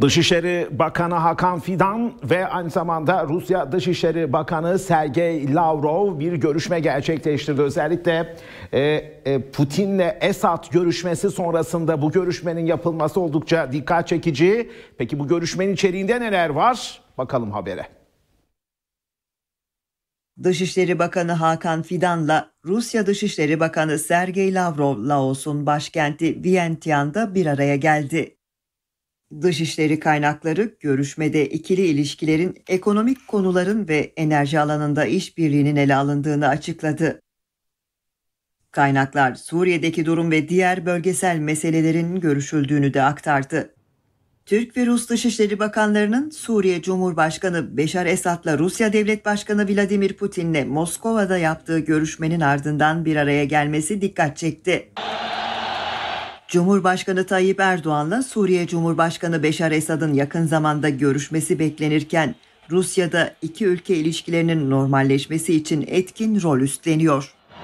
Dışişleri Bakanı Hakan Fidan ve aynı zamanda Rusya Dışişleri Bakanı Sergey Lavrov bir görüşme gerçekleştirdi. Özellikle e, e, Putin'le Esad görüşmesi sonrasında bu görüşmenin yapılması oldukça dikkat çekici. Peki bu görüşmenin içeriğinde neler var? Bakalım habere. Dışişleri Bakanı Hakan Fidan'la Rusya Dışişleri Bakanı Sergey Lavrov Laos'un başkenti Vientiane'da bir araya geldi. Dışişleri kaynakları görüşmede ikili ilişkilerin ekonomik konuların ve enerji alanında işbirliğinin ele alındığını açıkladı. Kaynaklar Suriye'deki durum ve diğer bölgesel meselelerin görüşüldüğünü de aktardı. Türk ve Rus Dışişleri Bakanlarının Suriye Cumhurbaşkanı Beşar Esad'la Rusya Devlet Başkanı Vladimir Putin'le Moskova'da yaptığı görüşmenin ardından bir araya gelmesi dikkat çekti. Cumhurbaşkanı Tayyip Erdoğan'la Suriye Cumhurbaşkanı Beşar Esad'ın yakın zamanda görüşmesi beklenirken Rusya'da iki ülke ilişkilerinin normalleşmesi için etkin rol üstleniyor.